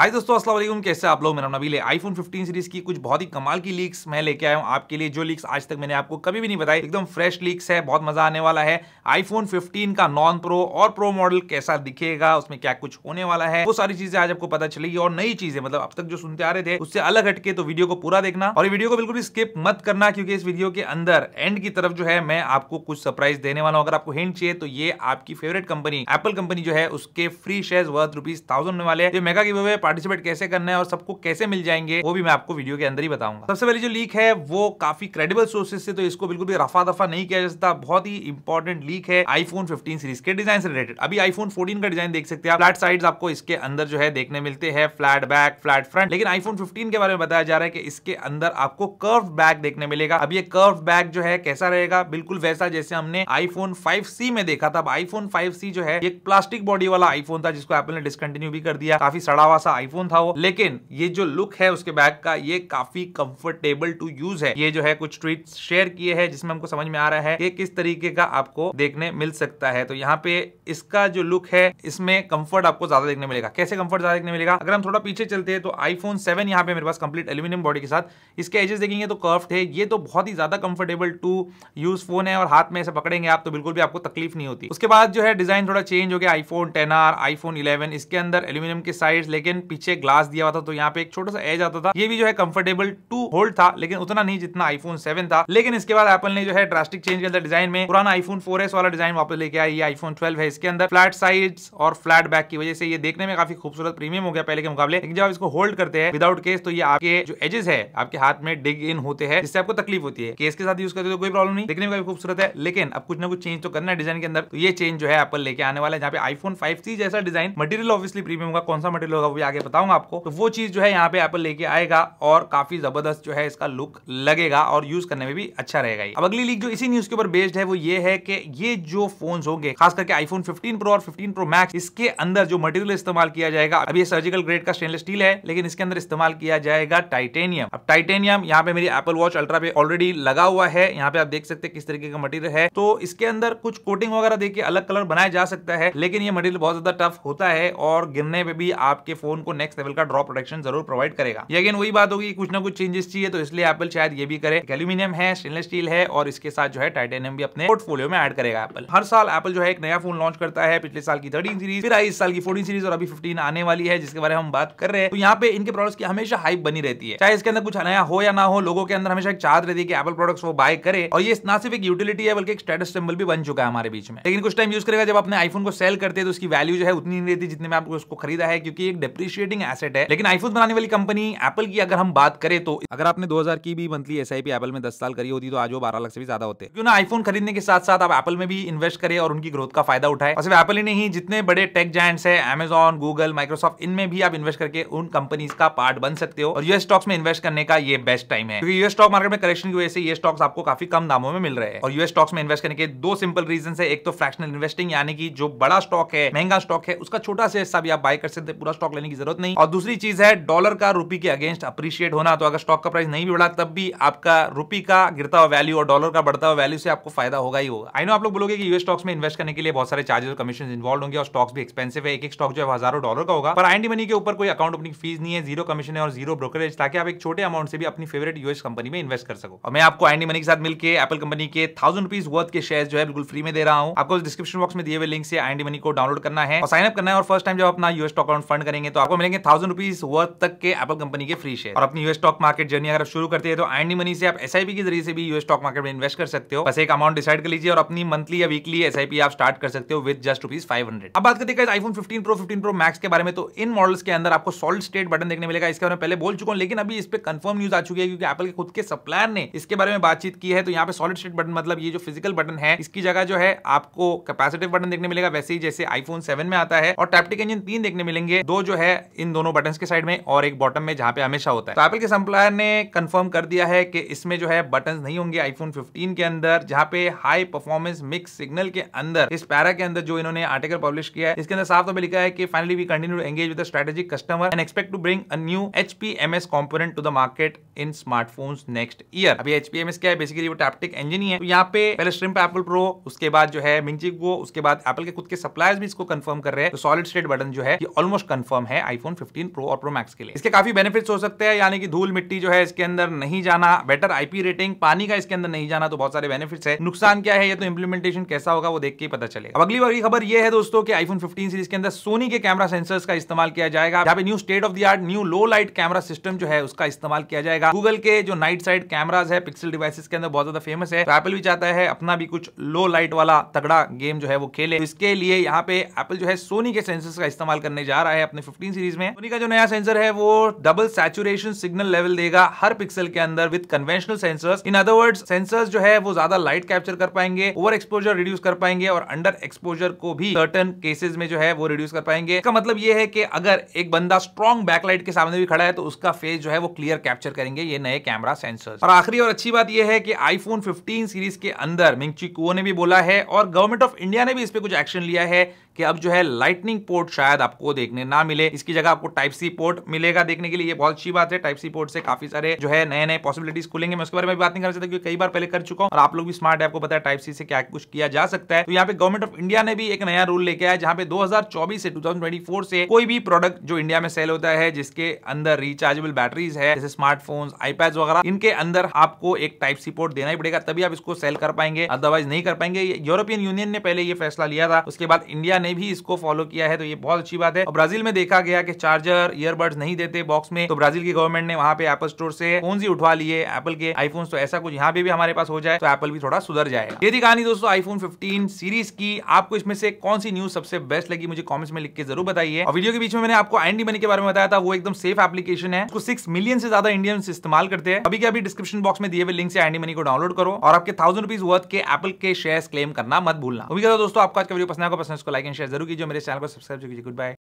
हाय दोस्तों अस्सलाम वालेकुम कैसे आप लोग मेरा नबील है आईफोन 15 सीरीज की कुछ बहुत ही कमाल की लीक्स मैं लेके आया हूँ आपके लिए जो लीक्स आज तक मैंने आपको कभी भी नहीं बताई एकदम फ्रेश लीक्स है बहुत मजा आने वाला है आईफोन 15 का नॉन प्रो और प्रो मॉडल कैसा दिखेगा उसमें क्या कुछ होने वाला है वो सारी चीजें आज आपको पता चलेगी और नई चीजें मतलब अब तक जो सुनते आ रहे थे उससे अलग हटके तो वीडियो को पूरा देखना और वीडियो को बिल्कुल भी स्किप मत करना क्योंकि इस वीडियो के अंदर एंड की तरफ जो है मैं आपको कुछ सरप्राइज देने वाला हूँ अगर आपको हिंट चाहिए तो ये आपकी फेवरेट कंपनी एप्पल कंपनी जो है उसके free share worth rupees thousand होने वाले मेगा की पार्टिसिपेट कैसे करना है और सबको कैसे मिल जाएंगे वो भी मैं आपको वीडियो के अंदर ही बताऊंगा सबसे पहले जो लीक है वो काफी क्रेडिबल सोर्सेज से तो इसको बिल्कुल भी रफा दफा नहीं किया जा सकता बहुत ही इंपॉर्टेंट लीक है आईफोन फोन सीरीज के डिजाइन से रिलेटेड अभी आईफोन 14 का डिजाइन देख सकते हैं फ्लैट साइड आपको इसके अंदर जो है देखने मिलते हैं फ्लैट बैक फ्लैट फ्रंट लेकिन आईफोन फिफ्टीन के बारे में बताया जा रहा है कि इसके अंदर आपको कर्व बैक देखने मिलेगा अब ये कर्व बैक जो है कैसा रहेगा बिल्कुल वैसा जैसे हमने आईफोन फाइव में देखा था अब आईफोन फाइव जो है एक प्लास्टिक बॉडी वाला आईफोन था जिसको एप्पल ने डिसकंटिन्यू भी कर दिया काफी सड़ा हुआ सा आईफोन था वो लेकिन ये जो लुक है उसके बैग का ये काफी कंफर्टेबल टू यूज है ये जो है कुछ ट्वीट शेयर किए हैं जिसमें हमको समझ में आ रहा है कि किस तरीके का आपको देखने मिल सकता है तो यहाँ पे इसका जो लुक है इसमें कंफर्ट आपको ज्यादा देखने मिलेगा कैसे कंफर्ट ज्यादा देखने मिलेगा अगर हम थोड़ा पीछे चलते हैं तो आईफोन सेवन यहाँ पे मेरे पास कंप्लीट एल्यूमिनियम बॉडी के साथ इसके एजेस देखेंगे तो कर्फ है ये तो बहुत ही ज्यादा कंफर्टेबल टू यूज फोन है और हाथ में ऐसे पकड़ेंगे आप तो बिल्कुल भी आपको तकलीफ नहीं होती उसके बाद जो है डिजाइन थोड़ा चेंज हो गया iPhone ten R iPhone eleven इसके अंदर एल्यूमिनियम के साइड लेकिन पीछे ग्लास दिया हुआ था तो यहाँ पे एक छोटा सा एज आता था ये भी जो है कंफर्टेबल टू होल्ड था लेकिन उतना नहीं जितना आईफोन सेवन था लेकिन इसके बाद एपल ने जो है ड्रास्टिक चेंज किया था डिजाइन में पुराना आईफोन फोर वाला डिजाइन वापस लेके आया ये आईफोन ट्वेल्व है इसके अंदर फ्लैट साइड और फ्लैट बैक की वजह से ये देखने में काफी खूबसूरत प्रीमियम हो गया पहले के मुकाबले लेकिन जब आप इसको होल्ड करते हैं विदाउट केस तो ये आपके जो एजेस है आपके हाथ में डिग इन होते हैं जिससे आपको तकलीफ होती है केस के साथ यूज करते तो कोई प्रॉब्लम नहीं देखने में काफी खूबसूरत है लेकिन अब कुछ ना कुछ चेंज तो करना है डिजाइन के अंदर तो ये चेंज जो है एप्पल लेके आने वाला है जहाँ पे आईफोन फाइव जैसा डिजाइन मटेरियल ऑब्वियसली प्रीमियम होगा कौन सा मटेरियल होगा वो आगे आगे बताऊंगा आपको तो वो चीज जो है यहाँ पे एप्पल लेके आएगा और काफी जबरदस्त जो है इसका लुक लगेगा और यूज करने में भी अच्छा रहेगा अब अगली लीक जो इसी न्यूज के ऊपर बेस्ड है वो ये है कि ये जो फोन होंगे खास करके आईफोन फिफ्टीन प्रो और फिफ्टीन प्रो मैक्स इसके अंदर जो मटेरियल इस्तेमाल किया जाएगा अभी सर्जिकल ग्रेड का स्टेनलेस स्टील है लेकिन इसके अंदर इस्तेमाल किया जाएगा टाइटेनियम अब टाइटेनियम यहाँ पे मेरी एप्पल वॉच अल्ट्रा पे ऑलरेडी लगा हुआ है यहाँ पे आप देख सकते हैं किस तरीके का मटेरियल है तो इसके अंदर कुछ कोटिंग वगैरह देखिए अलग कलर बनाया जा सकता है लेकिन ये मटेरियल बहुत ज्यादा टफ होता है और गिरने पे भी आपके फोन उनको नेक्स्ट लेवल का ड्रॉप प्रोटेक्शन जरूर प्रोवाइड करेगा ये अगेन वही बात होगी कुछ ना कुछ चेंजेस चाहिए तो इसलिए एप्पल शायद ये भी करे एल्यूमिनियम है स्टेनलेस स्टील है और इसके साथ जो है टाइटेनियम भी अपने पोर्टफोलियो में एड करेगा एप्पल हर साल एप्पल जो है एक नया फोन लॉन्च करता है पिछले साल की थर्टीन सीरीज फिर आई इस साल की फोर्टीन सीरीज और अभी फिफ्टीन आने वाली है जिसके बारे में हम बात कर रहे हैं तो यहाँ पे इनके प्रोडक्ट्स की हमेशा हाइप बनी रहती है चाहे इसके अंदर कुछ नया हो या ना हो लोगों के अंदर हमेशा एक चाहत रहती है कि एप्पल प्रोडक्ट्स वो बाय करे और ये ना सिर्फ एक यूटिलिटी है बल्कि एक स्टेटस सिंबल भी बन चुका है हमारे बीच में लेकिन कुछ टाइम यूज करेगा जब अपने आईफोन को सेल करते हैं तो उसकी वैल्यू जो है उतनी नहीं रहती जितने में आपको उसको खरीदा है क्योंकि एक डिप्री अप्रिशिएटिंग एसेट है लेकिन आईफोन बनाने वाली कंपनी एप्पल की अगर हम बात करें तो अगर आपने दो की भी मंथली एस एप्पल में दस साल करी होती तो आज वो बारह लाख से भी ज्यादा होते क्यों ना आईफोन खरीदने के साथ साथ आप एप्पल में भी इन्वेस्ट करें और उनकी ग्रोथ का फायदा उठाए और सिर्फ एप्पल ही नहीं जितने बड़े टेक जैंट्स है एमेजन गूगल माइक्रोसॉफ्ट इनमें भी आप इन्वेस्ट करके उन कंपनीज का पार्ट बन सकते हो और यूएस स्टॉक्स में इन्वेस्ट करने का ये बेस्ट टाइम है क्योंकि यूएस स्टॉक मार्केट में करेक्शन की वजह से ये स्टॉक्स आपको काफी कम दामों में मिल रहे हैं और यूएस स्टॉक्स में इन्वेस्ट करने के दो सिंपल रीजन है एक तो फ्रैक्शनल इन्वेस्टिंग यानी कि जो बड़ा स्टॉक है महंगा स्टॉक है उसका छोटा सा हिस्सा भी आप बाय कर सकते हैं पूरा स्टॉक लेने की की जरूरत नहीं और दूसरी चीज है डॉलर का रूपी के अगेंस्ट अप्रिशिएट होना तो अगर स्टॉक का प्राइस नहीं भी बढ़ा तब भी आपका रूपी का गिरता हुआ वैल्यू और डॉलर का बढ़ता हुआ वैल्यू से आपको फायदा होगा ही होगा आई नो आप लोग बोलोगे कि यूएस स्टॉक्स में इन्वेस्ट करने के लिए बहुत सारे चार्जेस और कमीशन इन्वॉल्व होंगे और स्टॉक्स भी एक्सपेंसिव है एक एक स्टॉक जो है हजारों डॉलर का होगा पर आई मनी के ऊपर कोई अकाउंट ओपनिंग फीस नहीं है जीरो कमीशन है और जीरो ब्रोकरेज ताकि आप एक छोटे अमाउंट से भी अपनी फेवरेट यूएस कंपनी में इन्वेस्ट कर सको और मैं आपको आईडी मनी के साथ मिलकर एपल कंपनी के थाउजेंड रुपीज वर्थ के शेयर जो है बिल्कुल फ्री में दे रहा हूँ आपको डिस्क्रिप्शन बॉक्स में दिए हुए लिंक से आईडी मनी को डाउनलोड करना है और साइन अप करना है और फर्स्ट टाइम जब अपना यूएस स्टॉक अकाउंट फंड करेंगे तो आपको मिलेंगे थाउजेंड रुपीज वर्थ तक के एपल कंपनी के फ्री शेयर और अपनी यूएस स्टॉक मार्केट जर्नी अगर शुरू करते हैं तो एंडी मनी से आप एसआईपी के जरिए से भी यूएस स्टॉक मार्केट में इन्वेस्ट कर सकते हो बस एक अमाउंट डिसाइड कर लीजिए और अपनी मंथली या वीकली एसआईपी आप स्टार्ट कर सकते हो with just rupees five hundred अब बात करते हैं iPhone fifteen pro fifteen pro max के बारे में तो इन मॉडल्स के अंदर आपको सॉलिड स्टेट बटन देखने मिलेगा इसके बारे में पहले बोल चुका हूं लेकिन अभी इस पर कंफर्म न्यूज आ चुकी है क्योंकि एपल के खुद के सप्लायर ने इसके बारे में बातचीत की है तो यहाँ पे सॉलिड स्टेट बटन मतलब ये जो फिजिकल बटन है इसकी जगह जो है आपको कैपेसिटिव बटन देखने मिलेगा वैसे ही जैसे आईफोन सेवन में आता है और टैप्टिक इंजन तीन देखने मिलेंगे दो जो है इन दोनों बटन के साइड में और एक बॉटम में जहां पे हमेशा होता है तो एपल के सप्लायर ने कंफर्म कर दिया है कि इसमें जो है बटन नहीं होंगे आईफोन 15 के अंदर जहां पे हाई परफॉर्मेंस मिक्स सिग्नल के अंदर इस पैरा के अंदर जो इन्होंने आर्टिकल पब्लिश किया है इसके अंदर साफ तो में लिखा है कि finally we continue engage with strategic customer and expect to bring a M S component to the market in smartphone next year अभी एच क्या है बेसिकली वो टैप्टिक इंजन ही है तो यहाँ पे पहले स्ट्रिम एपल प्रो उसके बाद जो है मिंगचिक उसके बाद एपल के खुद के सप्लायर्स भी इसको कंफर्म कर रहे हैं तो सॉलिड स्टेट बटन जो है ऑलमोस्ट कंफर्म है आईफोन 15 प्रो और प्रो मैक्स के लिए इसके काफी बेनिफिट्स हो सकते हैं यानी कि धूल मिट्टी जो है इसके अंदर नहीं जाना बेटर आईपी रेटिंग पानी का इसके अंदर नहीं जाना तो बहुत सारे बेनिफिट्स है नुकसान क्या है ये तो इंप्लीमेंटेशन कैसा होगा वो देख के पता चलेगा अब अगली बड़ी खबर ये है दोस्तों की आईफोन फिफ्टीन सीरीज के अंदर सोनी के कैमरा सेंसर्स का इस्तेमाल किया जाएगा यहाँ पे new state of the art new low light camera system जो है उसका इस्तेमाल किया जाएगा गूगल के जो नाइट साइड कैमराज है पिक्सल डिवाइसेस के अंदर बहुत ज्यादा फेमस है एपल भी चाहता है अपना भी कुछ लो लाइट वाला तगड़ा गेम जो है वो खेले तो इसके लिए यहाँ पे एप्पल जो है सोनी के सेंसर्स का इस्तेमाल करने जा रहा है अपने फिफ्टीन सीरीज में सोनी का जो नया सेंसर है वो डबल सैचुरेशन सिग्नल लेवल देगा हर पिक्सल के अंदर with conventional sensors in other words sensors जो है वो ज्यादा लाइट कैप्चर कर पाएंगे ओवर एक्सपोजर रिड्यूस कर पाएंगे और अंडर एक्सपोजर को भी सर्टन केसेस में जो है वो रिड्यूस कर पाएंगे इसका मतलब ये है कि अगर एक बंदा स्ट्रॉन्ग बैकलाइट के सामने भी खड़ा है तो उसका फेस जो है वो क्लियर कैप्चर करेंगे ये नए कैमरा सेंसर और आखिरी और अच्छी बात यह है कि आईफोन 15 सीरीज के अंदर मिंगची कुओ ने भी बोला है और गवर्नमेंट ऑफ इंडिया ने भी इस पे कुछ एक्शन लिया है कि अब जो है लाइटनिंग पोर्ट शायद आपको देखने ना मिले इसकी जगह आपको टाइप सी पोर्ट मिलेगा देखने के लिए ये बहुत अच्छी बात है टाइप सी पोर्ट से काफी सारे जो है नए नए पॉसिबिलिटीज खुलेंगे मैं उसके बारे में बात नहीं कर सकता क्योंकि कई बार पहले कर चुका हूँ और आप लोग भी स्मार्ट ऐप आपको बताया टाइप सी से क्या कुछ किया जा सकता है तो यहाँ पे गवर्नमेंट ऑफ इंडिया ने भी एक नया रूल लेके आया जहाँ पे दो से टू से कोई भी प्रोडक्ट जो इंडिया में सेल होता है जिसके अंदर रिचार्जेबल बैटरीज है जैसे स्मार्टफोन आईपैड वगैरह इनके अंदर आपको एक टाइप सी पोर्ट देना ही पड़ेगा तभी आप इसको सेल कर पाएंगे अदरवाइज नहीं कर पाएंगे यूरोपियन यूनियन ने पहले ये फैसला लिया था उसके बाद इंडिया ने भी इसको फॉलो किया है तो ये बहुत अच्छी बात है और ब्राजील में देखा गया कि चार्जर ईयरबड्स नहीं देते बॉक्स में तो ब्राजील की गवर्नमेंट ने वहां पे एपल स्टोर से फोन ही उठवा लिए एपल के आईफोन तो ऐसा कुछ यहाँ पे भी हमारे पास हो जाए तो एपल भी थोड़ा सुधर जाएगा ये थी कहानी दोस्तों आईफोन फिफ्टीन सीरीज की आपको इसमें से कौन सी न्यूज सबसे बेस्ट लगी मुझे कॉमेंट्स में लिख के जरूर बताइए और वीडियो के बीच में मैंने आपको एंडी मनी के बारे में बताया था वो एकदम सेफ एप्लीकेशन है उसको सिक्स मिलियन से ज्यादा इंडियन इस्तेमाल करते हैं अभी के अभी डिस्क्रिप्शन बॉक्स में दिए हुए लिंक से एंडी मनी को डाउनलोड करो और आपके थाउजेंड रुपीज वर्थ के एपल के शेयर क्लेम करना मत भूलना दोस्तों आपका आज का वीडियो पसंद आएगा पसंद लाइक शेयर जरूर कीजिए मेरे चैनल को सब्सक्राइब कीजिए गुड बाय